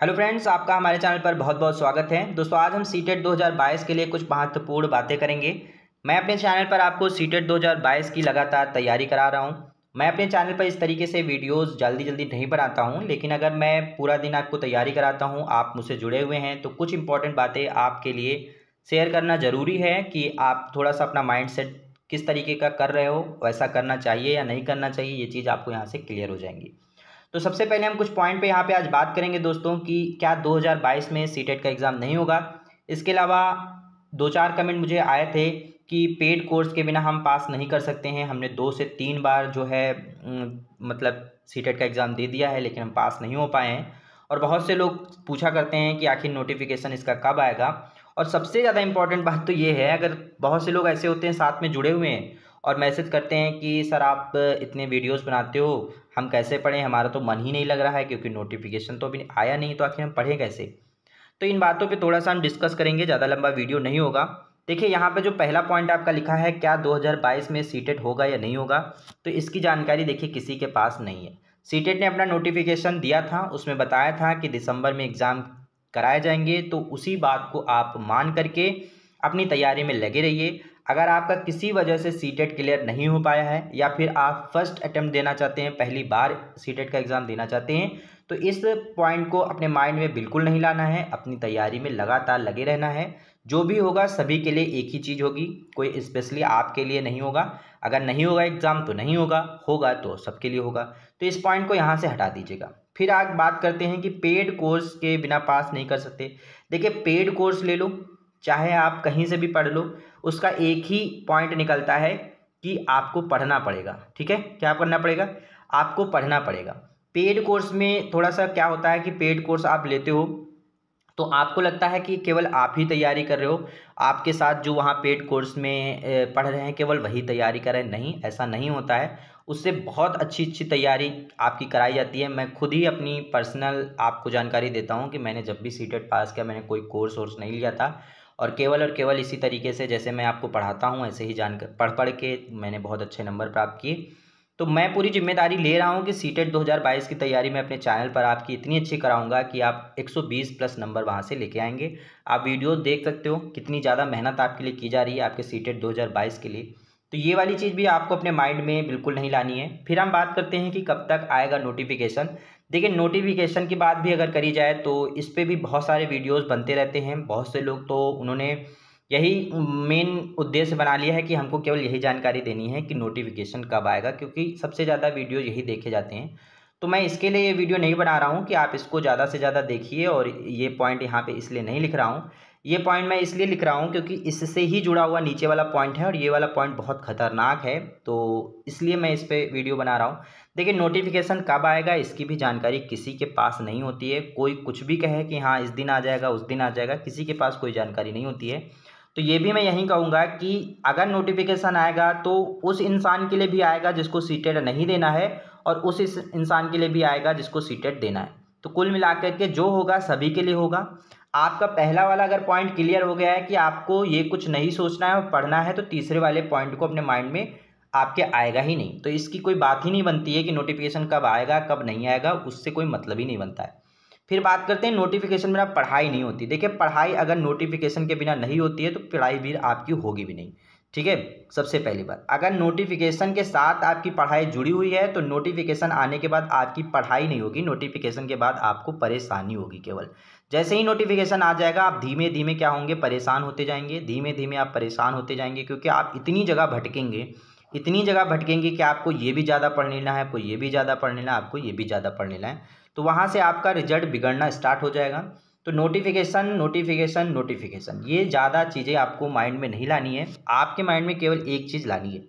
hello friends आपका हमारे channel पर बहुत बहुत स्वागत है दोस्तों आज हम सीटेट 2022 के लिए कुछ महत्वपूर्ण बातें करेंगे मैं अपने चैनल पर आपको सीटेट 2022 की लगातार तैयारी करा रहा हूं मैं अपने चैनल पर इस तरीके से वीडियोस जल्दी जल्दी नहीं बनाता हूं लेकिन अगर मैं पूरा दिन आपको तैयारी कराता हूँ आप मुझसे जुड़े हुए हैं तो कुछ इंपॉर्टेंट बातें आपके लिए शेयर करना ज़रूरी है कि आप थोड़ा सा अपना माइंड किस तरीके का कर रहे हो वैसा करना चाहिए या नहीं करना चाहिए ये चीज़ आपको यहाँ से क्लियर हो जाएंगी तो सबसे पहले हम कुछ पॉइंट पे यहाँ पे आज बात करेंगे दोस्तों कि क्या 2022 में सी e का एग्ज़ाम नहीं होगा इसके अलावा दो चार कमेंट मुझे आए थे कि पेड कोर्स के बिना हम पास नहीं कर सकते हैं हमने दो से तीन बार जो है मतलब सी e का एग्ज़ाम दे दिया है लेकिन हम पास नहीं हो पाए हैं और बहुत से लोग पूछा करते हैं कि आखिर नोटिफिकेशन इसका कब आएगा और सबसे ज़्यादा इम्पॉर्टेंट बात तो ये है अगर बहुत से लोग ऐसे होते हैं साथ में जुड़े हुए हैं और मैसेज करते हैं कि सर आप इतने वीडियोस बनाते हो हम कैसे पढ़ें हमारा तो मन ही नहीं लग रहा है क्योंकि नोटिफिकेशन तो अभी आया नहीं तो आखिर हम पढ़ें कैसे तो इन बातों पे थोड़ा सा हम डिस्कस करेंगे ज़्यादा लंबा वीडियो नहीं होगा देखिए यहाँ पे जो पहला पॉइंट आपका लिखा है क्या 2022 में सीटेट e होगा या नहीं होगा तो इसकी जानकारी देखिए किसी के पास नहीं है सीटेट e ने अपना नोटिफिकेशन दिया था उसमें बताया था कि दिसंबर में एग्ज़ाम कराए जाएंगे तो उसी बात को आप मान करके अपनी तैयारी में लगे रहिए अगर आपका किसी वजह से सी क्लियर नहीं हो पाया है या फिर आप फर्स्ट अटैम्प्ट देना चाहते हैं पहली बार सी का एग्ज़ाम देना चाहते हैं तो इस पॉइंट को अपने माइंड में बिल्कुल नहीं लाना है अपनी तैयारी में लगातार लगे रहना है जो भी होगा सभी के लिए एक ही चीज़ होगी कोई स्पेशली आपके लिए नहीं होगा अगर नहीं होगा एग्ज़ाम तो नहीं होगा होगा तो सबके लिए होगा तो इस पॉइंट को यहाँ से हटा दीजिएगा फिर आप बात करते हैं कि पेड कोर्स के बिना पास नहीं कर सकते देखिए पेड कोर्स ले लो चाहे आप कहीं से भी पढ़ लो उसका एक ही पॉइंट निकलता है कि आपको पढ़ना पड़ेगा ठीक है क्या करना पड़ेगा आपको पढ़ना पड़ेगा पेड कोर्स में थोड़ा सा क्या होता है कि पेड कोर्स आप लेते हो तो आपको लगता है कि केवल आप ही तैयारी कर रहे हो आपके साथ जो वहाँ पेड कोर्स में पढ़ रहे हैं केवल वही तैयारी कर रहे हैं नहीं ऐसा नहीं होता है उससे बहुत अच्छी अच्छी तैयारी आपकी कराई जाती है मैं खुद ही अपनी पर्सनल आपको जानकारी देता हूँ कि मैंने जब भी सी पास किया मैंने कोई कोर्स वोर्स नहीं लिया था और केवल और केवल इसी तरीके से जैसे मैं आपको पढ़ाता हूँ ऐसे ही जानकर पढ़ पढ़ के मैंने बहुत अच्छे नंबर प्राप्त किए तो मैं पूरी जिम्मेदारी ले रहा हूँ कि e सी 2022 की तैयारी मैं अपने चैनल पर आपकी इतनी अच्छी कराऊंगा कि आप 120 प्लस नंबर वहाँ से लेके आएंगे आप वीडियो देख सकते हो कितनी ज़्यादा मेहनत आपके लिए की जा रही है आपके e सी 2022 के लिए तो ये वाली चीज़ भी आपको अपने माइंड में बिल्कुल नहीं लानी है फिर हम बात करते हैं कि कब तक आएगा नोटिफिकेशन देखिए नोटिफिकेशन की बात भी अगर करी जाए तो इस पर भी बहुत सारे वीडियोस बनते रहते हैं बहुत से लोग तो उन्होंने यही मेन उद्देश्य बना लिया है कि हमको केवल यही जानकारी देनी है कि नोटिफिकेशन कब आएगा क्योंकि सबसे ज़्यादा वीडियो यही देखे जाते हैं तो मैं इसके लिए ये वीडियो नहीं बना रहा हूँ कि आप इसको ज़्यादा से ज़्यादा देखिए और ये पॉइंट यहाँ पे इसलिए नहीं लिख रहा हूँ ये पॉइंट मैं इसलिए लिख रहा हूँ क्योंकि इससे ही जुड़ा हुआ नीचे वाला पॉइंट है और ये वाला पॉइंट बहुत खतरनाक है तो इसलिए मैं इस पर वीडियो बना रहा हूँ देखिए नोटिफिकेशन कब आएगा इसकी भी जानकारी किसी के पास नहीं होती है कोई कुछ भी कहे कि हाँ इस दिन आ जाएगा उस दिन आ जाएगा किसी के पास कोई जानकारी नहीं होती है तो ये भी मैं यही कहूँगा कि अगर नोटिफिकेशन आएगा तो उस इंसान के लिए भी आएगा जिसको सीटेड नहीं देना है और उस इंसान के लिए भी आएगा जिसको सीटेट देना है तो कुल मिलाकर के जो होगा सभी के लिए होगा आपका पहला वाला अगर पॉइंट क्लियर हो गया है कि आपको ये कुछ नहीं सोचना है और पढ़ना है तो तीसरे वाले पॉइंट को अपने माइंड में आपके आएगा ही नहीं तो इसकी कोई बात ही नहीं बनती है कि नोटिफिकेशन कब आएगा कब नहीं आएगा उससे कोई मतलब ही नहीं बनता है फिर बात करते हैं नोटिफिकेशन बिना पढ़ाई नहीं होती देखिए पढ़ाई अगर नोटिफिकेशन के बिना नहीं होती है तो पढ़ाई भी आपकी होगी भी नहीं ठीक है सबसे पहली बार अगर नोटिफिकेशन के साथ आपकी पढ़ाई जुड़ी हुई है तो नोटिफिकेशन आने के बाद आपकी पढ़ाई नहीं होगी नोटिफिकेशन के बाद आपको परेशानी होगी केवल जैसे ही नोटिफिकेशन आ जाएगा आप धीमे धीमे क्या होंगे परेशान होते जाएंगे धीमे धीमे आप परेशान होते जाएंगे क्योंकि आप इतनी जगह भटकेंगे इतनी जगह भटकेंगे कि आपको ये भी ज़्यादा पढ़ लेना है आपको ये भी ज़्यादा पढ़ लेना है आपको ये भी ज़्यादा पढ़ लेना है तो वहाँ से आपका रिजल्ट बिगड़ना स्टार्ट हो जाएगा तो नोटिफिकेशन नोटिफिकेशन नोटिफिकेशन ये ज़्यादा चीज़ें आपको माइंड में नहीं लानी है आपके माइंड में केवल एक चीज़ लानी है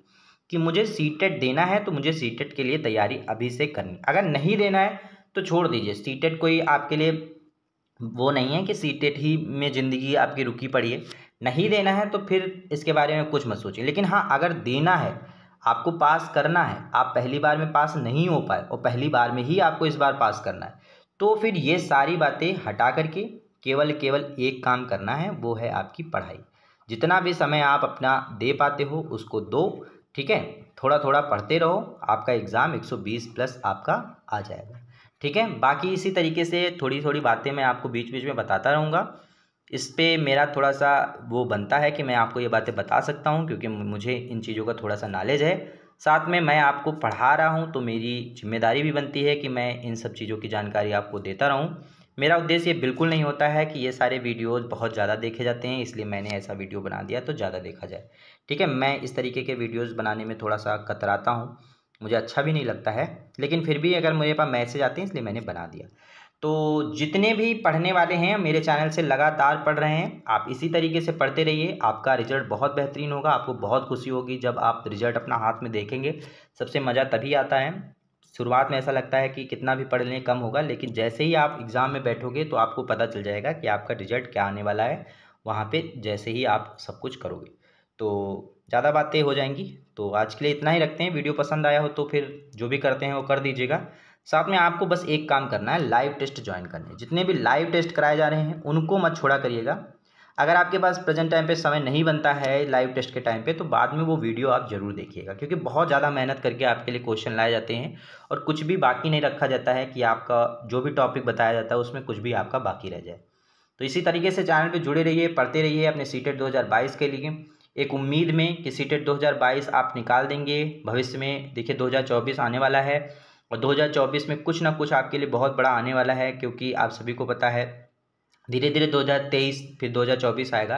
कि मुझे सी टेट देना है तो मुझे सी टेट के लिए तैयारी अभी से करनी अगर नहीं देना है तो छोड़ दीजिए सी टेट कोई आपके लिए वो नहीं है कि सी टेट ही में ज़िंदगी आपकी रुकी पड़ी है नहीं देना है तो फिर इसके बारे में कुछ मत सोचिए लेकिन हाँ अगर देना है आपको पास करना है आप पहली बार में पास नहीं हो पाए और पहली बार में ही आपको इस बार पास करना है तो फिर ये सारी बातें हटा करके केवल केवल एक काम करना है वो है आपकी पढ़ाई जितना भी समय आप अपना दे पाते हो उसको दो ठीक है थोड़ा थोड़ा पढ़ते रहो आपका एग्ज़ाम 120 प्लस आपका आ जाएगा ठीक है बाकी इसी तरीके से थोड़ी थोड़ी बातें मैं आपको बीच बीच में बताता रहूँगा इस पर मेरा थोड़ा सा वो बनता है कि मैं आपको ये बातें बता सकता हूँ क्योंकि मुझे इन चीज़ों का थोड़ा सा नॉलेज है साथ में मैं आपको पढ़ा रहा हूँ तो मेरी जिम्मेदारी भी बनती है कि मैं इन सब चीज़ों की जानकारी आपको देता रहूँ मेरा उद्देश्य ये बिल्कुल नहीं होता है कि ये सारे वीडियोस बहुत ज़्यादा देखे जाते हैं इसलिए मैंने ऐसा वीडियो बना दिया तो ज़्यादा देखा जाए ठीक है मैं इस तरीके के वीडियोस बनाने में थोड़ा सा कतराता हूँ मुझे अच्छा भी नहीं लगता है लेकिन फिर भी अगर मेरे पास मैसेज आते हैं इसलिए मैंने बना दिया तो जितने भी पढ़ने वाले हैं मेरे चैनल से लगातार पढ़ रहे हैं आप इसी तरीके से पढ़ते रहिए आपका रिजल्ट बहुत बेहतरीन होगा आपको बहुत खुशी होगी जब आप रिजल्ट अपना हाथ में देखेंगे सबसे मज़ा तभी आता है शुरुआत में ऐसा लगता है कि कितना भी पढ़ लें कम होगा लेकिन जैसे ही आप एग्ज़ाम में बैठोगे तो आपको पता चल जाएगा कि आपका रिजल्ट क्या आने वाला है वहाँ पर जैसे ही आप सब कुछ करोगे तो ज़्यादा बातें हो जाएंगी तो आज के लिए इतना ही रखते हैं वीडियो पसंद आया हो तो फिर जो भी करते हैं वो कर दीजिएगा साथ में आपको बस एक काम करना है लाइव टेस्ट ज्वाइन करने जितने भी लाइव टेस्ट कराए जा रहे हैं उनको मत छोड़ा करिएगा अगर आपके पास प्रेजेंट टाइम पे समय नहीं बनता है लाइव टेस्ट के टाइम पे तो बाद में वो वीडियो आप ज़रूर देखिएगा क्योंकि बहुत ज़्यादा मेहनत करके आपके लिए क्वेश्चन लाए जाते हैं और कुछ भी बाकी नहीं रखा जाता है कि आपका जो भी टॉपिक बताया जाता है उसमें कुछ भी आपका बाकी रह जाए तो इसी तरीके से चैनल पर जुड़े रहिए पढ़ते रहिए अपने सीटेट 2022 के लिए एक उम्मीद में कि सीटेट 2022 आप निकाल देंगे भविष्य में देखिए दो आने वाला है और 2024 में कुछ ना कुछ आपके लिए बहुत बड़ा आने वाला है क्योंकि आप सभी को पता है धीरे धीरे 2023 फिर 2024 आएगा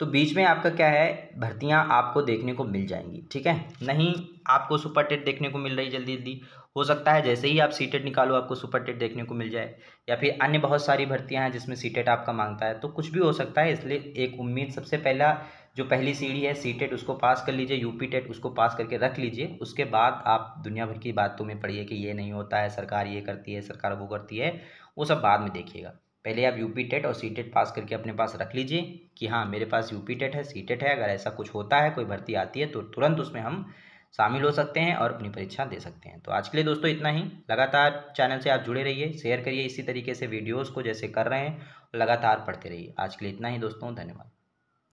तो बीच में आपका क्या है भर्तियां आपको देखने को मिल जाएंगी ठीक है नहीं आपको सुपर टेट देखने को मिल रही जल्दी जल्दी हो सकता है जैसे ही आप सी टेट निकालो आपको सुपर टेट देखने को मिल जाए या फिर अन्य बहुत सारी भर्तियाँ हैं जिसमें सी टेट आपका मांगता है तो कुछ भी हो सकता है इसलिए एक उम्मीद सबसे पहला जो पहली सीढ़ी है सी टेट उसको पास कर लीजिए यूपी टेट उसको पास करके रख लीजिए उसके बाद आप दुनिया भर की बातों में पढ़िए कि ये नहीं होता है सरकार ये करती है सरकार वो करती है वो सब बाद में देखिएगा पहले आप यूपी टेट और सी टेट पास करके अपने पास रख लीजिए कि हाँ मेरे पास यूपी टेट है सी टेट है अगर ऐसा कुछ होता है कोई भर्ती आती है तो तुरंत उसमें हम शामिल हो सकते हैं और अपनी परीक्षा दे सकते हैं तो आज के लिए दोस्तों इतना ही लगातार चैनल से आप जुड़े रहिए शेयर करिए इसी तरीके से वीडियोज़ को जैसे कर रहे हैं लगातार पढ़ते रहिए आज के लिए इतना ही दोस्तों धन्यवाद